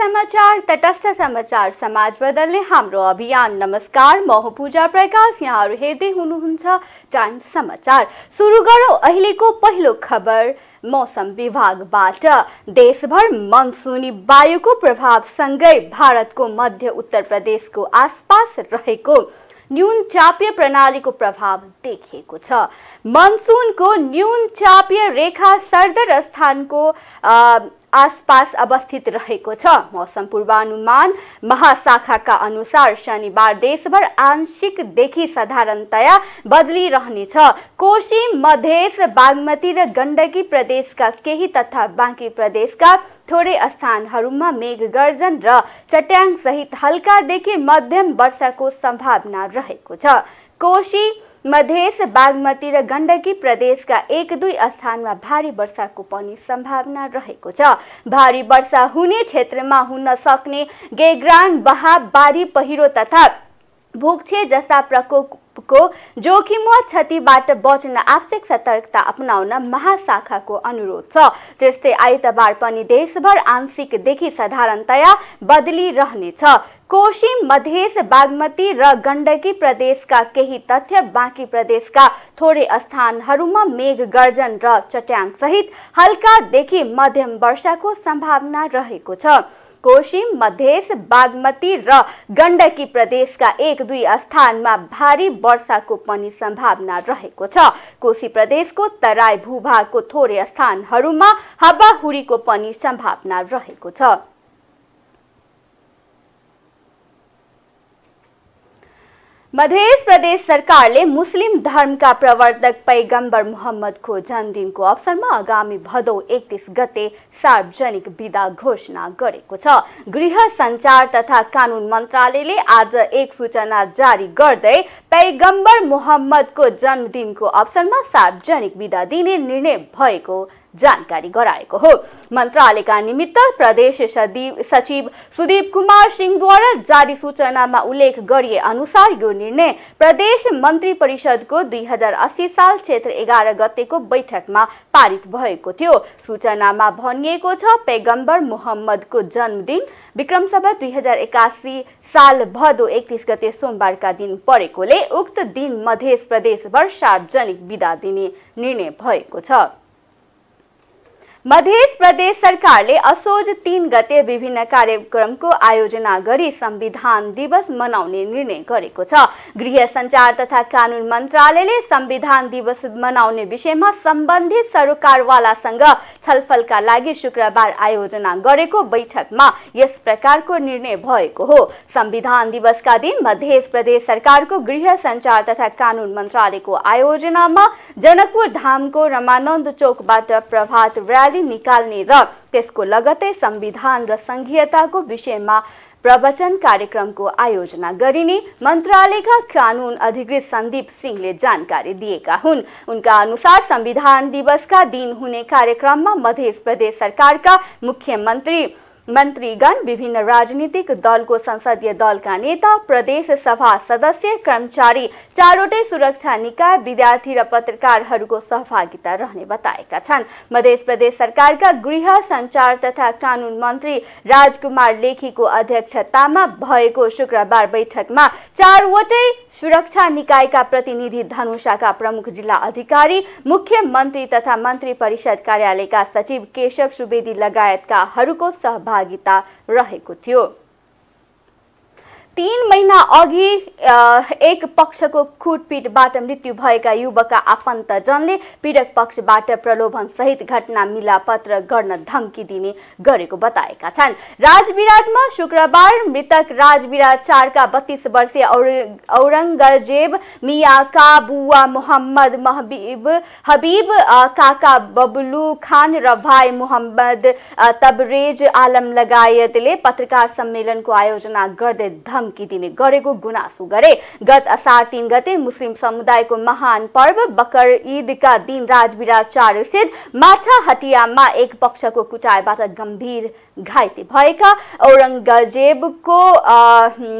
समाचार तटस्थ समाचार समाज बदल्ने हाम्रो अभियान नमस्कार म हो पूजा प्रकाश यहाँहरू हेर्दै हुनुहुन्छ टाइम समाचार सुरु गरौँ अहिलेको पहिलो खबर मौसम विभागबाट देशभर मनसुनी वायुको प्रभावसँगै भारतको मध्य उत्तर प्रदेशको आसपास रहेको न्यून चापीय प्रणालीको प्रभाव देखिएको छ मनसुनको न्यून चापीय रेखा सर्दर स्थानको आसपास अवस्थित रहेको छ मौसम पूर्वानुमान महाशाखाका अनुसार शनिबार देशभर आंशिकदेखि साधारणतया बदली रहनेछ कोशी मधेस बागमती र गण्डकी प्रदेशका केही तथा बाँकी प्रदेशका थोरै स्थानहरूमा मेघगर्जन र चट्याङसहित हल्कादेखि मध्यम वर्षाको सम्भावना रहेको छ कोशी मधेस बागमती र गण्डकी प्रदेशका एक दुई स्थानमा भारी वर्षाको पनि सम्भावना रहेको छ भारी वर्षा हुने क्षेत्रमा हुन सक्ने गेग्रान बहा बारी पहिरो तथा भुक्षे जस्ता प्रकोप को जोखिम वा क्षतिबाट बच्न आवश्यक सतर्कता अपनाउन महाशाखाको अनुरोध छ त्यस्तै आइतबार पनि देशभर आंशिकदेखि साधारणतया बदली रहनेछ कोशी मधेस बागमती र गण्डकी प्रदेशका केही तथ्य बाँकी प्रदेशका थोरै स्थानहरूमा मेघ गर्जन र चट्याङसहित हल्कादेखि मध्यम वर्षाको सम्भावना रहेको छ कोशी मधेस बागमती र गण्डकी प्रदेशका एक दुई स्थानमा भारी वर्षाको पनि सम्भावना रहेको छ कोशी प्रदेशको तराई भूभागको थोरै स्थानहरूमा हावाहुरीको पनि सम्भावना रहेको छ मध्य प्रदेश सरकारले मुस्लिम धर्मका प्रवर्तक पैगम्बर मोहम्मदको जन्मदिनको अवसरमा आगामी भदौ एकतिस गते सार्वजनिक विदा घोषणा गरेको छ गृह सञ्चार तथा कानुन मन्त्रालयले आज एक सूचना जारी गर्दै पैगम्बर मोहम्मदको जन्मदिनको अवसरमा सार्वजनिक विदा दिने निर्णय भएको जानकारी गराएको हो मन्त्रालयका निमित्त प्रदेश सचिव सुदीप कुमार सिंहद्वारा जारी सूचनामा उल्लेख गरिए अनुसार यो निर्णय प्रदेश मन्त्री परिषदको दुई हजार अस्सी साल क्षेत्र एघार गतेको बैठकमा पारित भएको थियो सूचनामा भनिएको छ पैगम्बर मोहम्मदको जन्मदिन विक्रम सभा दुई हजार एकासी साल भदौ एकतिस गते सोमबारका दिन परेकोले उक्त दिन मधेस प्रदेशभर सार्वजनिक विदा दिने निर्णय भएको छ मध्य प्रदेश सरकारले असोज तीन गते विभिन्न कार्यक्रमको आयोजना गरी संविधान दिवस मनाउने निर्णय गरेको छ गृह संचार तथा कानुन मन्त्रालयले संविधान दिवस मनाउने विषयमा सम्बन्धित सरकारवालासँग छलफलका लागि शुक्रबार आयोजना गरेको बैठकमा यस प्रकारको निर्णय भएको हो संविधान दिवसका दिन मध्य प्रदेश सरकारको गृह संचार तथा कानुन मन्त्रालयको आयोजनामा जनकपुर धामको रमानन्द चोकबाट प्रभात प्रभावशाली निकालने र त्यसको लगतै संविधान र संघीयताको विषयमा प्रवचन को आयोजना गरिने मंत्रालय का कानून अधिकृत संदीप सिंह ने जानकारी दिएका हुन् उनका अनुसार संविधान दिवस का दिन हुने में मध्य प्रदेश सरकार का मुख्यमंत्री मन्त्रीगण विभिन्न राजनीतिक दलको संसदीय दलका नेता प्रदेश सभा सदस्य कर्मचारी चारवटै सुरक्षा निकाय विद्यार्थी र पत्रकारहरूको सहभागिता रहने बताएका छन् मध्य प्रदेश सरकारका गृह संचार तथा कानून मन्त्री राजकुमार लेखीको अध्यक्षतामा भएको शुक्रबार बैठकमा चारवटै सुरक्षा निकायका प्रतिनिधि धनुषाका प्रमुख जिल्ला अधिकारी मुख्यमन्त्री तथा मन्त्री परिषद कार्यालयका सचिव केशव सुवेदी लगायतकाहरूको सहभागी सहभागिता रहेको थियो तीन महिना अघि एक पक्षको कुटपिटबाट मृत्यु भएका युवकका आफन्तजनले पीडक पक्षबाट प्रलोभन सहित घटना मिलापत्र गर्न धम्की दिने गरेको बताएका छन् राजविराजमा शुक्रबार मृतक राजविराज चारका बत्तीस वर्षीय औरङ्गजेब मियाका बुवा मोहम्मद महबिब हबिब काका बबलु खान र भाइ मोहम्मद तबरेज आलम लगायतले पत्रकार सम्मेलनको आयोजना गर्दै धम्की धम्की दिने गरेको गुनासो गरे गत असार तीन गते मुस्लिम समुदायको महान पर्व बकर ईदका दिन राजविराचार स्थित माछा हटियामा एक पक्षको कुटाइबाट गम्भीर घाइते भएका औरङ्गजेबको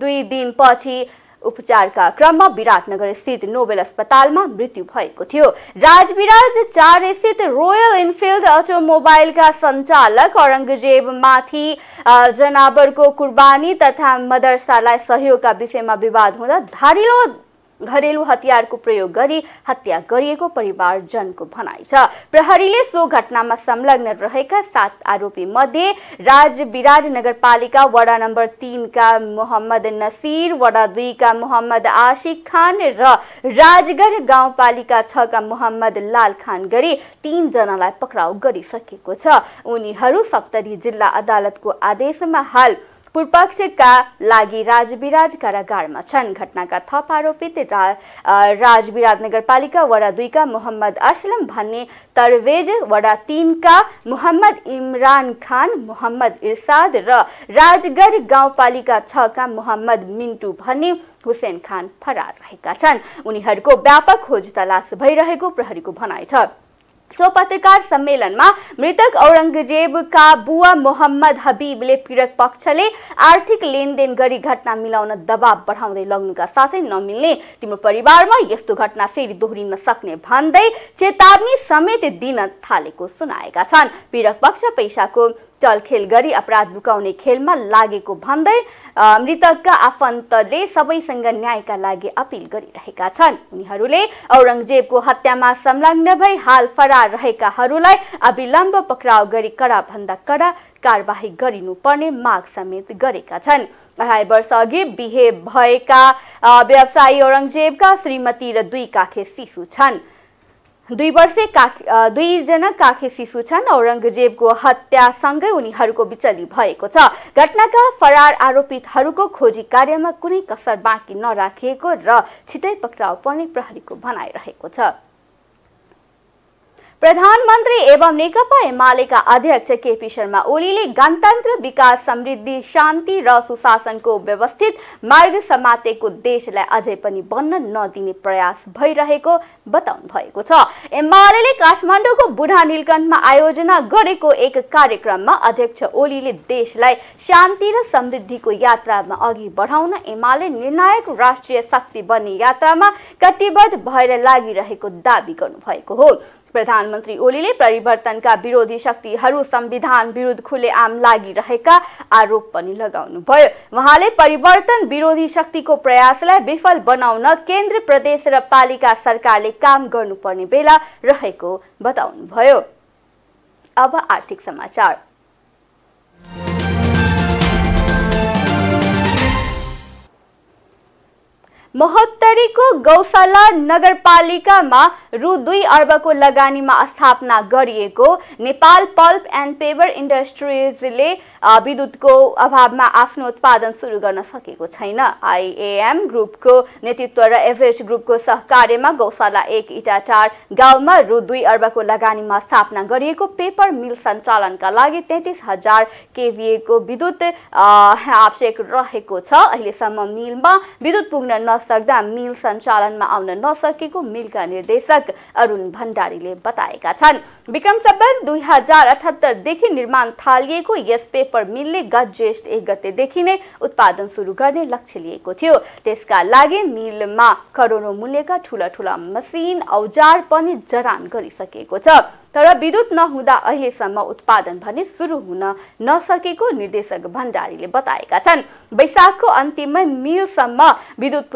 दुई दिनपछि उपचारका क्रममा विराटनगर स्थित नोबेल अस्पतालमा मृत्यु भएको थियो राजविराज चार स्थित रोयल इन्फिल्ड अटोमोबाइलका सञ्चालक औरङ्गजेबमाथि जनावरको कुर्बानी तथा मदरसालाई सहयोगका विषयमा विवाद हुँदा धारिलो घरेलु हतियारको प्रयोग गरी हत्या गरिएको परिवारजनको भनाइ छ प्रहरीले सो घटनामा संलग्न रहेका सात आरोपी मध्ये राज विराज नगरपालिका वडा नम्बर तिनका मोहम्मद नसिर वडा दुईका मोहम्मद आशिक खान र राजगढ गाउँपालिका छका मोहम्मद लाल खान गरी तिनजनालाई पक्राउ गरिसकेको छ उनीहरू सप्तरी जिल्ला अदालतको आदेशमा हाल पूर्वपक्षका लागि राजविराज कारागारमा छन् घटनाका थप आरोपित रा, राजविराज नगरपालिका वडा दुईका मोहम्मद असलम भन्ने तरवेज वडा तिनका मोहम्मद इमरान खान मोहम्मद इर्साद र राजगढ गाउँपालिका छका मोहम्मद मिन्टु भन्ने हुसेन खान फरार रहेका छन् उनीहरूको व्यापक खोज तलास भइरहेको प्रहरीको भनाइ छ सो पत्रकार सम्मेलनमा मृतक औरङ्गजेबका बुवा मोहम्मद हबिबले पीडक पक्षले आर्थिक लेनदेन गरी घटना मिलाउन दबाब बढाउँदै लग्नुका साथै नमिल्ने तिम्रो परिवारमा यस्तो घटना फेरि दोहोरिन सक्ने भन्दै चेतावनी समेत दिन थालेको सुनाएका छन् पीडक पक्ष पैसाको टलखेल गरी अपराध लुकाउने खेलमा लागेको भन्दै मृतकका आफन्तले सबैसँग न्यायका लागि अपिल गरिरहेका छन् उनीहरूले औरङ्गजेबको हत्यामा संलग्न भई हाल फरार रहेकाहरूलाई अविलम्ब पक्राउ गरी कडा भन्दा कडा कारवाही गरिनुपर्ने माग समेत गरेका छन् अढाई वर्ष अघि बिहे भएका व्यवसायी औरङ्गजेबका श्रीमती र दुई काखे शिशु छन् दुई वर्षे काखे दुईजना काखे शिशु छन् औरङ्गजेबको हत्यासँगै उनीहरूको बिचली भएको छ घटनाका फरार आरोपितहरूको खोजी कार्यमा कुनै कसर बाँकी नराखिएको र छिटै पक्राउ पर्ने प्रहरीको भनाइरहेको रहेको छ प्रधानमन्त्री एवं नेकपा एमालेका अध्यक्ष केपी शर्मा ओलीले गणतन्त्र विकास समृद्धि शान्ति र सुशासनको व्यवस्थित मार्ग समातेको देशलाई अझै पनि बन्न नदिने प्रयास भइरहेको बताउनु भएको छ एमाले काठमाडौँको बुढा नीलकण्ठमा आयोजना गरेको एक कार्यक्रममा अध्यक्ष ओलीले देशलाई शान्ति र समृद्धिको यात्रामा अघि बढाउन एमाले निर्णायक राष्ट्रिय शक्ति बन्ने यात्रामा कटिबद्ध भएर लागिरहेको दावी गर्नुभएको हो प्रधानमन्त्री ओलीले परिवर्तनका विरोधी शक्तिहरू संविधान विरुद्ध खुलेआम लागिरहेका आरोप पनि लगाउनुभयो उहाँले परिवर्तन विरोधी शक्तिको प्रयासलाई विफल बनाउन केन्द्र प्रदेश र पालिका सरकारले काम गर्नुपर्ने बेला रहेको बताउनुभयो अब आर्थिक समाचार महोत्तरीको गौशाला नगरपालिकामा रु दुई अर्बको लगानीमा स्थापना गरिएको नेपाल पल्प एन्ड पेपर इन्डस्ट्रिजले विद्युतको अभावमा आफ्नो उत्पादन सुरु गर्न सकेको छैन आइएएम ग्रुपको नेतृत्व र एभरेस्ट ग्रुपको सहकार्यमा गौशाला एक इटाटार गाउँमा रु दुई अर्बको लगानीमा स्थापना गरिएको पेपर मिल सञ्चालनका लागि तेत्तिस हजार केभिएको विद्युत आवश्यक रहेको छ अहिलेसम्म मिलमा विद्युत पुग्न न सक्दा मिल सञ्चालनमा आउन नसकेको मिलका निर्देशक अरुण भण्डारीले बताएका छन् विक्रम सम्बन्ध दुई हजार अठहत्तरदेखि निर्माण थालिएको यस पेपर मिलले गत ज्येष्ठ एक गतेदेखि नै उत्पादन सुरु गर्ने लक्ष्य लिएको थियो त्यसका लागि मिलमा करोडौँ मूल्यका ठुला ठुला मसिन औजार पनि जडान गरिसकेको छ तर विद्युत नहुँदा अहिलेसम्म उत्पादन भने सुरु हुन नसकेको निर्देशक भण्डारीले बताएका छन् वैशाखको अन्तिममै मिलसम्म विद्युत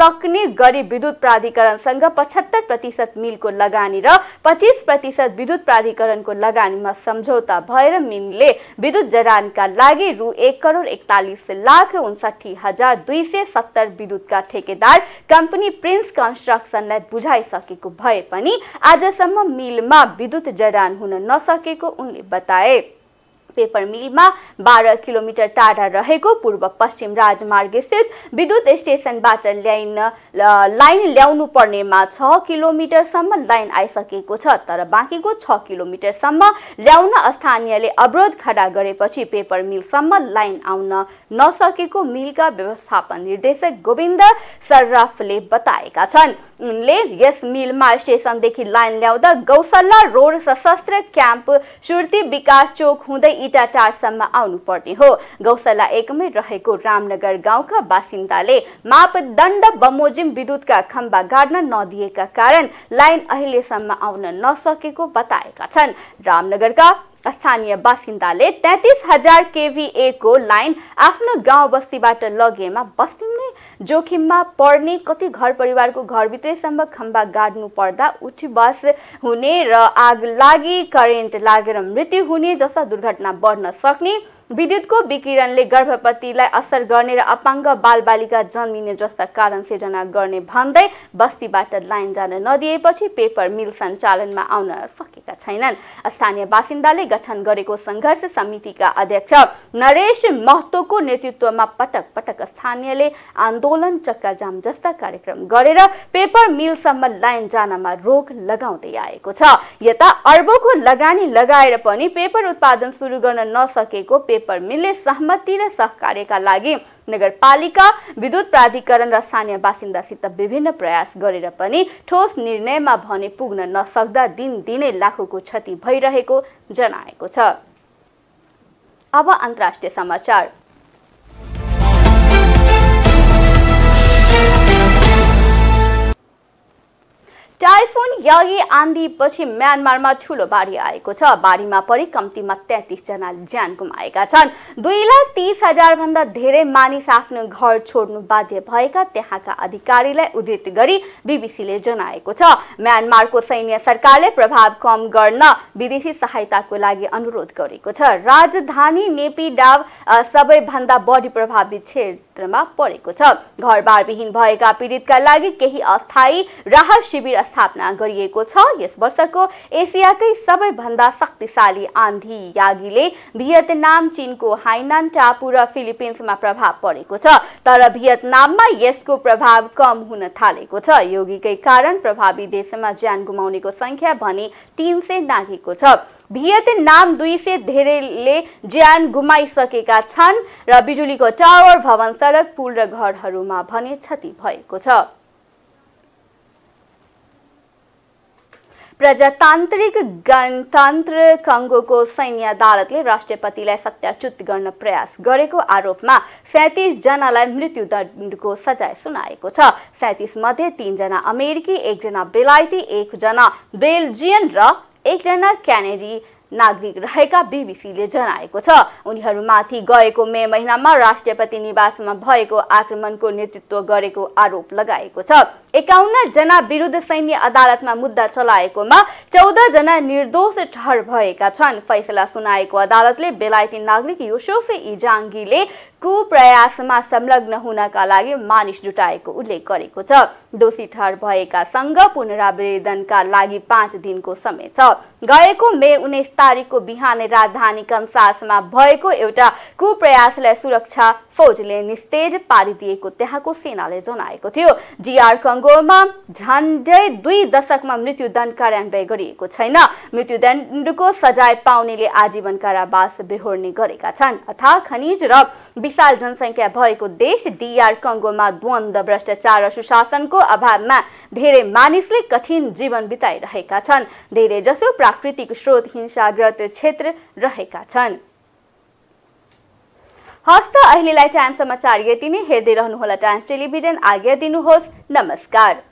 सक्ने गरी विद्युत प्राधिकरणसँग पचहत्तर प्रतिशत मिलको लगानी र पच्चिस प्रतिशत विद्युत प्राधिकरणको लगानीमा सम्झौता भएर मिलले विद्युत जडानका लागि रु एक करोड एकतालिस लाख उन्साठी हजार दुई सय सत्तर विद्युतका ठेकेदार कम्पनी प्रिन्स कन्स्ट्रक्सनलाई बुझाइसकेको भए पनि आजसम्म मिलमा विद्युत विद्युत जडान हुन नसकेको उनले बताए पेपर मिलमा बाह्र किलोमिटर टाढा रहेको पूर्व पश्चिम राजमार्ग स्थित विद्युत स्टेसनबाट लाइन लाइन ल्याउनु पर्नेमा छ किलोमिटरसम्म लाइन आइसकेको छ तर बाँकीको छ किलोमिटरसम्म ल्याउन स्थानीयले अवरोध खडा गरेपछि पेपर मिलसम्म लाइन आउन नसकेको मिलका व्यवस्थापन निर्देशक गोविन्द सर्राफले बताएका छन् उनले यस मिलमा स्टेसनदेखि लाइन ल्याउँदा गौसल्ला रोड सशस्त्र क्याम्प सुर्ती विकास चोक हुँदै इटाटारसम्म पर्ने हो गौशाला एकमै रहेको रामनगर गाउँका बासिन्दाले मापदण्ड बमोजिम विद्युतका खम्बा गाड्न नदिएका कारण लाइन अहिलेसम्म आउन नसकेको बताएका छन् रामनगरका स्थानीय बासिन्दाले तेत्तिस हजार केभिएको लाइन आफ्नो गाउँ बस्तीबाट लगेमा बस्ती नै जोखिममा पर्ने कति घर परिवारको घरभित्रैसम्म खम्बा गाड्नु पर्दा उठी बस हुने र आग लागि करेन्ट लागेर मृत्यु हुने जस्ता दुर्घटना बढ्न सक्ने विद्युतको विकिरणले गर्भवतीलाई असर गर्ने र अपाङ्ग बालबालिका जन्मिने जस्ता कारण सिर्जना गर्ने भन्दै बस्तीबाट लाइन जान नदिएपछि पेपर मिल सञ्चालनमा आउन सकेका छैनन् स्थानीय बासिन्दाले गठन गरेको सङ्घर्ष समितिका अध्यक्ष नरेश महतोको नेतृत्वमा पटक पटक स्थानीयले आन्दोलन चक्काजाम जस्ता कार्यक्रम गरेर पेपर मिलसम्म लाइन जानमा रोक लगाउँदै आएको छ यता अर्बको लगानी लगाएर पनि पेपर उत्पादन सुरु गर्न नसकेको पेपर पेपरमिलले सहमति र सहकार्यका लागि नगरपालिका विद्युत प्राधिकरण र स्थानीय बासिन्दासित विभिन्न प्रयास गरेर पनि ठोस निर्णयमा भने पुग्न नसक्दा दिनदिनै लाखौँको क्षति भइरहेको जनाएको छ अब अन्तर्राष्ट्रिय समाचार टाइफोन यागी आन्धीपछि म्यानमारमा ठुलो बाढी आएको छ बाढीमा परि कम्तीमा जना ज्यान गुमाएका छन् दुई लाख तिस भन्दा धेरै मानिस आफ्नो घर छोड्नु बाध्य भएका त्यहाँका अधिकारीलाई उद्धित गरी बिबिसीले जनाएको छ म्यानमारको सैन्य सरकारले प्रभाव कम गर्न विदेशी सहायताको लागि अनुरोध गरेको छ राजधानी नेपी डाव सबैभन्दा बढी प्रभावित क्षेत्रमा परेको छ घरबारविहीन भएका पीडितका लागि केही अस्थायी राहत शिविर स्थापना गरिएको छ यस वर्षको एसियाकै सबैभन्दा शक्तिशाली आन्धी यागीले भियतनाम चीनको हाइनान टापु र फिलिपिन्समा प्रभाव परेको छ तर भियतनाममा यसको प्रभाव कम हुन थालेको छ योगीकै कारण प्रभावी देशमा ज्यान गुमाउनेको संख्या भने तिन सय नागेको छ भियतनाम दुई सय धेरैले ज्यान गुमाइसकेका छन् र बिजुलीको टावर भवन सडक पुल र घरहरूमा भने क्षति भएको छ प्रजातान्त्रिक गणतन्त्र कङ्गोको सैन्य अदालतले राष्ट्रपतिलाई सत्याच्युत गर्न प्रयास गरेको आरोपमा सैतिसजनालाई मृत्युदण्डको सजाय सुनाएको छ सैतिस मध्ये तिनजना अमेरिकी एकजना बेलायती एकजना बेल्जियन र एकजना क्यानेडी नागरिक रहेका बिबिसीले जनाएको छ उनीहरूमाथि गएको मे महिनामा राष्ट्रपति निवासमा भएको आक्रमणको नेतृत्व गरेको आरोप लगाएको छ एकाउन्न जना विरुद्ध सैन्य अदालतमा मुद्दा चलाएकोमा चौध जना निर्दोष ठहर भएका छन् फैसला सुनाएको अदालतले बेलायती नागरिक युसुफ इजाङ्गीले कुप्रयासमा संलग्न हुनका लागि मानिस जुटाएको उल्लेख गरेको छ दोषी ठहर भएकासँग पुनरावेदनका लागि पाँच दिनको समय छ गएको मे उन्नाइस तारिकको बिहान राजधानी कन्सासमा भएको एउटा कुप्रयासलाई सुरक्षा फौजले निस्तेज पारिदिएको त्यहाँको सेनाले जनाएको थियो जिआर कङ्गोमा झन्डै दुई दशकमा मृत्युदण्ड कार्यान्वयन गरिएको छैन मृत्युदण्डको सजाय पाउनेले आजीवन कारावास बेहोर्ने गरेका छन् अथा खनिज र विशाल जनसङ्ख्या भएको देश डिआर कङ्गोमा द्वन्द भ्रष्टाचार र सुशासनको अभावमा धेरै मानिसले कठिन जीवन बिताइरहेका छन् धेरै जसो प्राकृतिक स्रोत हिंसाग्रत क्षेत्र रहेका छन् हस्त अहिलेलाई टाइम समाचार यति नै हेर्दै रहनुहोला टाइम्स टेलिभिजन आज्ञा दिनुहोस् नमस्कार